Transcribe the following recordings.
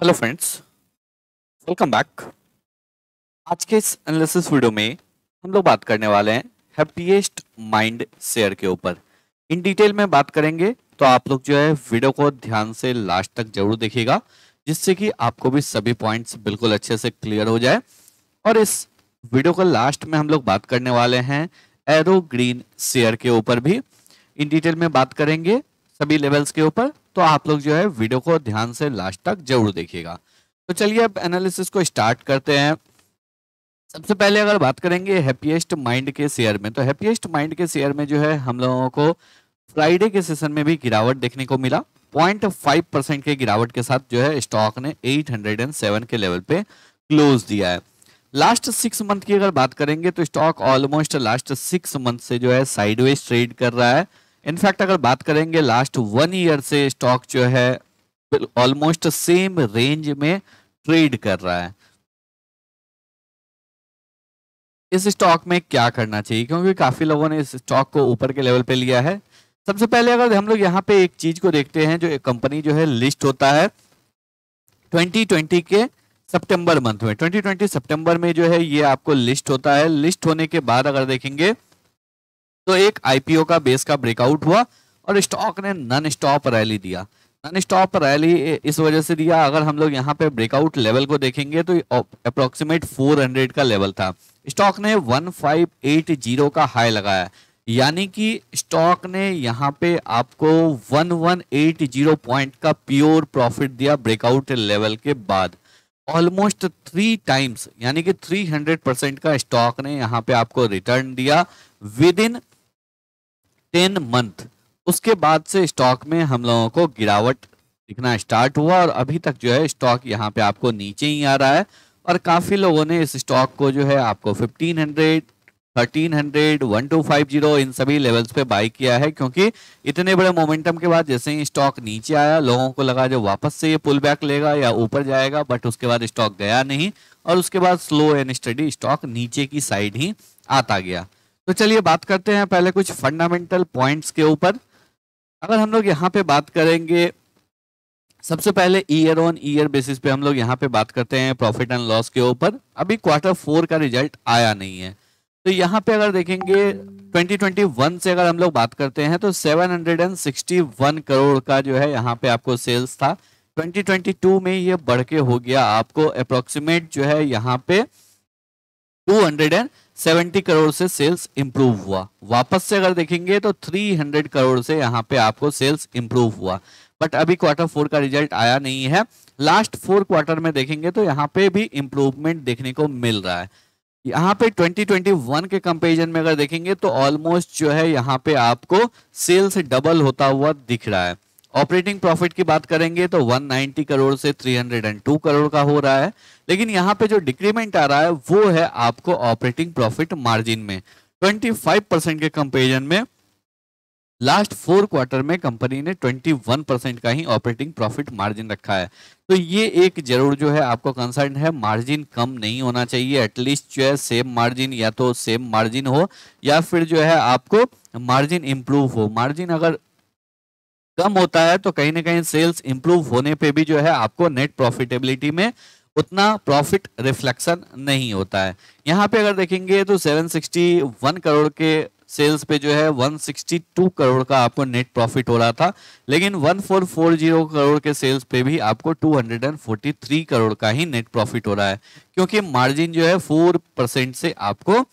hello friends welcome back आज के इस एनालिसिस वीडियो में हम लोग बात करने वाले हैं हैप्पीएस्ट माइंड शेयर के ऊपर इन डिटेल में बात करेंगे तो आप लोग जो है वीडियो को ध्यान से लास्ट तक जरूर देखिएगा जिससे कि आपको भी सभी पॉइंट्स बिल्कुल अच्छे से क्लियर हो जाए और इस वीडियो को लास्ट में हम लोग बात करने वाले हैं एरो ग्रीन शेयर के ऊपर भी इन डिटेल में बात करेंगे सभी लेवल्स के ऊपर तो आप लोग जो है वीडियो को ध्यान से लास्ट तक जरूर देखिएगा तो चलिए अब एनालिसिस को स्टार्ट करते हैं सबसे पहले अगर बात करेंगे हैप्पीएस्ट माइंड के शेयर में तो हैप्पीएस्ट माइंड के शेयर में जो है हम लोगों को फ्राइडे के सेशन में भी गिरावट देखने को मिला 0.5 परसेंट के गिरावट के साथ जो है स्टॉक ने 807 के लेवल पे क्लोज दिया है लास्ट सिक्स मंथ की अगर बात करेंगे तो stock almost last six month से जो है साइडवेज ट्रेड कर रहा है इनफैक्ट अगर बात करेंगे लास्ट वन ईयर से स्टॉक जो है ऑलमोस्ट सेम रेंज में ट्रेड कर रहा है इस स्टॉक में क्या करना चाहिए क्योंकि काफी लोगों ने इस स्टॉक को ऊपर के लेवल पे लिया है सबसे पहले अगर हम लोग यहाँ पे एक चीज को देखते हैं जो एक कंपनी जो है लिस्ट होता है 2020 के सितंबर मंथ में 2020 सितंबर में जो है ये आपको लिस्ट होता है लिस्ट होने के बाद अगर देखेंगे तो एक आईपीओ का बेस का ब्रेकआउट हुआ और स्टॉक ने नन स्टॉप रैली दिया नन स्टॉप रैली इस वजह से दिया अगर हम लोग यहाँ पे ब्रेकआउट लेवल को देखेंगे तो अप्रोक्सीमेट 400 का लेवल था स्टॉक ने 1580 का हाई लगाया यानी कि स्टॉक ने यहाँ पे आपको 1180 पॉइंट का प्योर प्रॉफिट दिया ब्रेकआउट लेवल के बाद ऑलमोस्ट थ्री टाइम्स यानी कि 300 परसेंट का स्टॉक ने यहाँ पे आपको रिटर्न दिया विद इन टेन मंथ उसके बाद से स्टॉक में हम लोगों को गिरावट दिखना स्टार्ट हुआ और अभी तक जो है स्टॉक यहाँ पे आपको नीचे ही आ रहा है और काफ़ी लोगों ने इस स्टॉक को जो है आपको 1500 1300 1250 इन सभी लेवल्स पे बाई किया है क्योंकि इतने बड़े मोमेंटम के बाद जैसे ही स्टॉक नीचे आया लोगों को लगा जो वापस से ये पुल बैक लेगा या ऊपर जाएगा बट उसके बाद स्टॉक गया नहीं और उसके बाद स्लो एंड स्टडी स्टॉक नीचे की साइड ही आता गया तो चलिए बात करते हैं पहले कुछ फंडामेंटल पॉइंट्स के ऊपर अगर हम लोग यहाँ पे बात करेंगे सबसे पहले ईयर ऑन ईयर बेसिस पे हम लोग यहाँ पे बात करते हैं प्रॉफिट एंड लॉस के ऊपर अभी क्वार्टर फोर का रिजल्ट आया नहीं है तो यहाँ पे अगर देखेंगे 2021 से अगर हम लोग बात करते हैं तो 761 करोड़ का जो है यहाँ पे आपको सेल्स था 2022 में ये बढ़ के हो गया आपको अप्रोक्सीमेट जो है यहाँ पे टू एंड 70 करोड़ से सेल्स इंप्रूव हुआ वापस से अगर देखेंगे तो 300 करोड़ से यहाँ पे आपको सेल्स इंप्रूव हुआ बट अभी क्वार्टर फोर का रिजल्ट आया नहीं है लास्ट फोर क्वार्टर में देखेंगे तो यहाँ पे भी इम्प्रूवमेंट देखने को मिल रहा है यहाँ पे 2021 के कंपेरिजन में अगर देखेंगे तो ऑलमोस्ट जो है यहाँ पे आपको सेल्स डबल होता हुआ दिख रहा है ऑपरेटिंग प्रॉफिट की बात करेंगे तो 190 करोड़ से 302 करोड़ का हो रहा है लेकिन यहाँ पे जो डिक्रीमेंट आ रहा है वो है आपको ऑपरेटिंग प्रॉफिट मार्जिन में 25 परसेंट के कंपेरिजन में लास्ट फोर क्वार्टर में कंपनी ने 21 परसेंट का ही ऑपरेटिंग प्रॉफिट मार्जिन रखा है तो ये एक जरूर जो है आपको कंसर्न है मार्जिन कम नहीं होना चाहिए एटलीस्ट जो है सेम मार्जिन या तो सेम मार्जिन हो या फिर जो है आपको मार्जिन इंप्रूव हो मार्जिन अगर कम होता है तो कहीं ना कहीं सेल्स इंप्रूव होने पे भी जो है आपको नेट प्रॉफिटेबिलिटी में उतना प्रॉफिट रिफ्लेक्शन नहीं होता है यहाँ पे अगर देखेंगे तो 761 करोड़ के सेल्स पे जो है 162 करोड़ का आपको नेट प्रॉफिट हो रहा था लेकिन 1440 करोड़ के सेल्स पे भी आपको 243 करोड़ का ही नेट प्रॉफिट हो रहा है क्योंकि मार्जिन जो है 4 परसेंट से आपको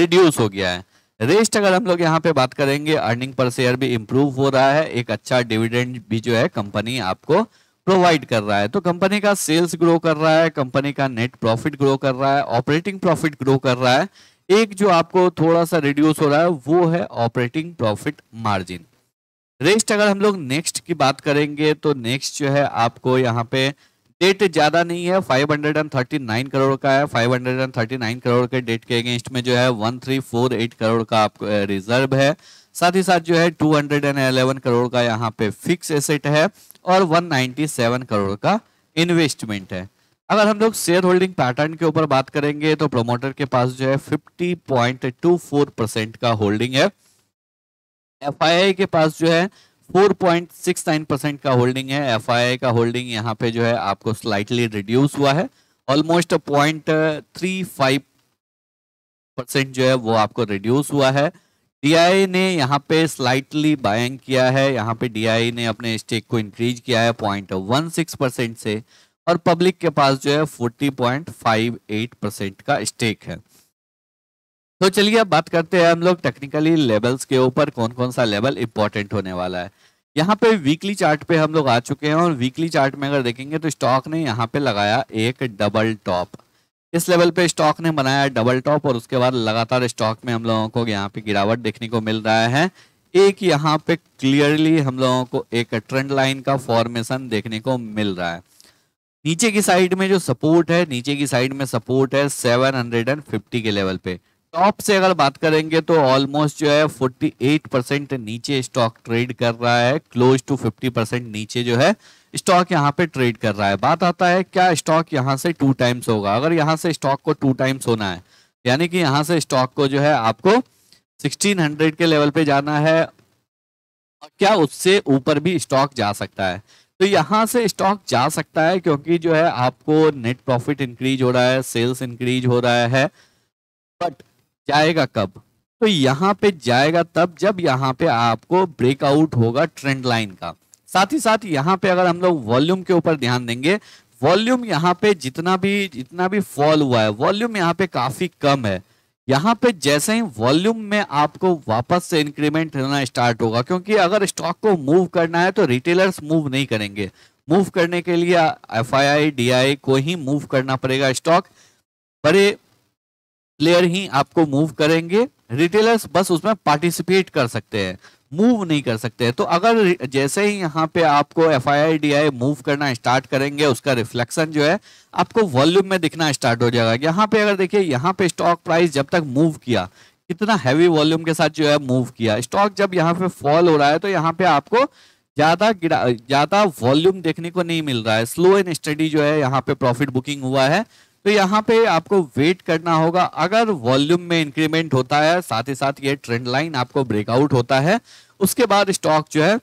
रिड्यूस हो गया है रेस्ट अगर हम लोग यहाँ पे बात करेंगे अर्निंग पर शेयर भी इम्प्रूव हो रहा है एक अच्छा डिविडेंड भी जो है कंपनी आपको प्रोवाइड कर रहा है तो कंपनी का सेल्स ग्रो कर रहा है कंपनी का नेट प्रॉफिट ग्रो कर रहा है ऑपरेटिंग प्रॉफिट ग्रो कर रहा है एक जो आपको थोड़ा सा रिड्यूस हो रहा है वो है ऑपरेटिंग प्रॉफिट मार्जिन रेस्ट अगर हम लोग नेक्स्ट की बात करेंगे तो नेक्स्ट जो है आपको यहाँ पे डेट ज्यादा नहीं है 539 करोड़ का है 539 करोड़ के डेट के अगेंस्ट में जो है 1348 करोड़ का आपको रिजर्व है साथ ही साथ जो है 211 करोड़ का यहाँ पे फिक्स एसेट है और 197 करोड़ का इन्वेस्टमेंट है अगर हम लोग शेयर होल्डिंग पैटर्न के ऊपर बात करेंगे तो प्रोमोटर के पास जो है 50.24 परसेंट का होल्डिंग है एफ के पास जो है 4.69 परसेंट का होल्डिंग है एफ का होल्डिंग यहाँ पे जो है आपको स्लाइटली रिड्यूस हुआ है almost point three five percent जो है वो आपको रिड्यूस हुआ है डी ने यहाँ पे स्लाइटली बाइंग किया है यहाँ पे डी ने अपने स्टेक को इंक्रीज किया है पॉइंट वन सिक्स परसेंट से और पब्लिक के पास जो है forty point five eight percent का स्टेक है तो चलिए अब बात करते हैं हम लोग टेक्निकली लेवल्स के ऊपर कौन कौन सा लेवल इंपॉर्टेंट होने वाला है यहाँ पे वीकली चार्ट पे हम लोग आ चुके हैं और वीकली चार्ट में अगर देखेंगे तो स्टॉक ने यहाँ पे लगाया एक डबल टॉप इस लेवल पे स्टॉक ने बनाया डबल टॉप और उसके बाद लगातार स्टॉक में हम लोगों को यहाँ पे गिरावट देखने को मिल रहा है एक यहाँ पे क्लियरली हम लोगों को एक ट्रेंड लाइन का फॉर्मेशन देखने को मिल रहा है नीचे की साइड में जो सपोर्ट है नीचे की साइड में सपोर्ट है सेवन के लेवल पे स्टॉप से अगर बात करेंगे तो ऑलमोस्ट जो है 48 परसेंट नीचे स्टॉक ट्रेड कर रहा है क्लोज टू 50 परसेंट नीचे जो है स्टॉक यहाँ पे ट्रेड कर रहा है बात आता है क्या स्टॉक यहां से टू टाइम्स होगा अगर यहां से स्टॉक को टू टाइम्स होना है यानी कि यहां से स्टॉक को जो है आपको 1600 के लेवल पे जाना है और क्या उससे ऊपर भी स्टॉक जा सकता है तो यहाँ से स्टॉक जा सकता है क्योंकि जो है आपको नेट प्रॉफिट इंक्रीज हो रहा है सेल्स इंक्रीज हो रहा है बट जाएगा कब तो यहाँ पे जाएगा तब जब यहाँ पे आपको ब्रेकआउट होगा ट्रेंड लाइन का साथ ही साथ यहाँ पे अगर हम लोग वॉल्यूम के ऊपर ध्यान देंगे वॉल्यूम यहाँ पे जितना भी जितना भी फॉल हुआ है वॉल्यूम यहाँ पे काफी कम है यहाँ पे जैसे ही वॉल्यूम में आपको वापस से इंक्रीमेंट होना स्टार्ट होगा क्योंकि अगर स्टॉक को मूव करना है तो रिटेलर्स मूव नहीं करेंगे मूव करने के लिए एफ आई आई डी आई को ही मूव करना पड़ेगा स्टॉक बड़े प्लेयर ही आपको मूव करेंगे रिटेलर्स बस उसमें पार्टिसिपेट कर सकते हैं मूव नहीं कर सकते तो अगर जैसे ही यहाँ पे आपको F I D I move करना स्टार्ट करेंगे उसका रिफ्लेक्शन जो है आपको वॉल्यूम में दिखना स्टार्ट हो जाएगा यहाँ पे अगर देखिए यहाँ पे स्टॉक प्राइस जब तक मूव किया कितना हैवी वॉल्यूम के साथ जो है मूव किया स्टॉक जब यहाँ पे फॉल हो रहा है तो यहाँ पे आपको ज़्यादा ज़्यादा वॉल्यूम देखने को नहीं मिल रहा है स्लो एंड स्टडी जो है यहाँ पे प्रॉफिट बुकिंग हुआ है तो यहाँ पे आपको वेट करना होगा अगर वॉल्यूम में इंक्रीमेंट होता है साथ ही साथ ये ट्रेंड लाइन आपको ब्रेकआउट होता है उसके बाद स्टॉक जो है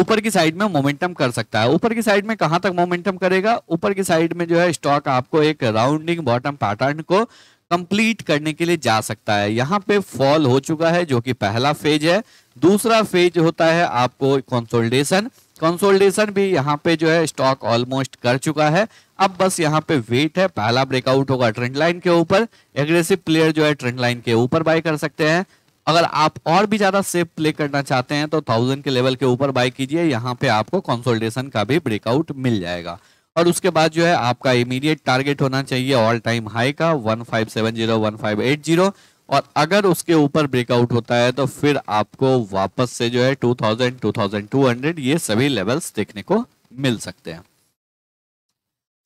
ऊपर की साइड में मोमेंटम कर सकता है ऊपर की साइड में कहां तक मोमेंटम करेगा ऊपर की साइड में जो है स्टॉक आपको एक राउंडिंग बॉटम पैटर्न को कंप्लीट करने के लिए जा सकता है यहाँ पे फॉल हो चुका है जो कि पहला फेज है दूसरा फेज होता है आपको कंसोलिडेशन कंसोलिडेशन भी यहाँ पे जो है स्टॉक ऑलमोस्ट कर चुका है अब बस यहाँ पे वेट है पहला ब्रेकआउट होगा ट्रेंड लाइन के ऊपर एग्रेसिव प्लेयर जो है ट्रेंड लाइन के ऊपर बाय कर सकते हैं अगर आप और भी ज्यादा सेफ प्ले करना चाहते हैं तो थाउजेंड के लेवल के ऊपर बाय कीजिए यहाँ पे आपको कॉन्सोल्टेशन का भी ब्रेकआउट मिल जाएगा और उसके बाद जो है आपका इमीडिएट टारगेट होना चाहिए ऑल टाइम हाई का one five seven eight zero और अगर उसके ऊपर ब्रेकआउट होता है तो फिर आपको वापस से जो है 2000 2200 ये सभी लेवल्स देखने को मिल सकते हैं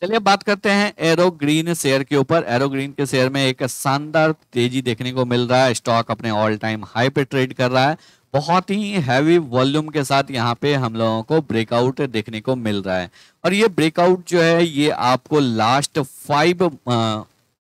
चलिए बात करते हैं एरो ग्रीन शेयर के ऊपर एरो ग्रीन के शेयर में एक शानदार तेजी देखने को मिल रहा है स्टॉक अपने ऑल टाइम हाई पे ट्रेड कर रहा है बहुत ही हैवी वॉल्यूम के साथ यहाँ पे हम लोगों को ब्रेकआउट देखने को मिल रहा है और ये ब्रेकआउट जो है ये आपको last five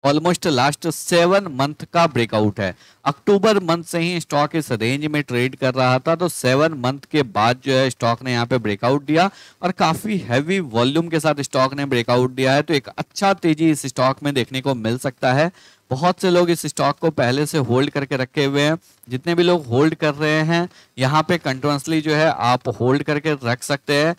almost last seven month का ब्रेकआउट है अक्टूबर मंथ से ही स्टॉक इस रेंज में ट्रेड कर रहा था तो सेवन मंथ के बाद जो है स्टॉक ने यहाँ पे ब्रेकआउट दिया और काफ़ी हैवी वॉल्यूम के साथ स्टॉक ने ब्रेकआउट दिया है तो एक अच्छा तेजी इस स्टॉक में देखने को मिल सकता है बहुत से लोग इस स्टॉक को पहले से होल्ड करके रखे हुए हैं जितने भी लोग होल्ड कर रहे हैं यहाँ पे कंटिन्यूसली जो है आप होल्ड करके रख सकते हैं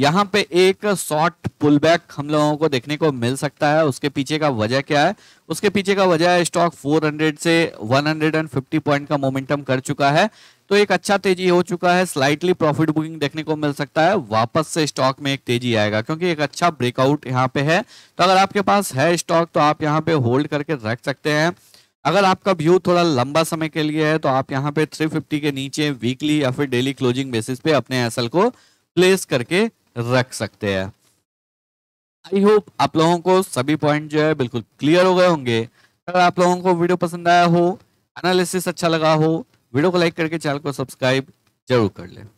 यहाँ पे एक शॉर्ट पुल बैक हम लोगों को देखने को मिल सकता है उसके पीछे का वजह क्या है उसके पीछे का वजह है स्टॉक 400 से 150 पॉइंट का मोमेंटम कर चुका है तो एक अच्छा तेजी हो चुका है स्लाइटली प्रॉफिट बुकिंग देखने को मिल सकता है वापस से स्टॉक में एक तेजी आएगा क्योंकि एक अच्छा ब्रेकआउट यहाँ पे है तो अगर आपके पास है स्टॉक तो आप यहाँ पे होल्ड करके रख सकते हैं अगर आपका व्यू थोड़ा लंबा समय के लिए है तो आप यहाँ पे 350 के नीचे वीकली या फिर डेली क्लोजिंग बेसिस पे अपने एसएल को प्लेस करके रख सकते हैं आई होप आप लोगों को सभी पॉइंट जो है बिल्कुल क्लियर हो गए होंगे अगर आप लोगों को वीडियो पसंद आया हो एनालिसिस अच्छा लगा हो वीडियो को लाइक करके चैनल को सब्सक्राइब जरूर कर लें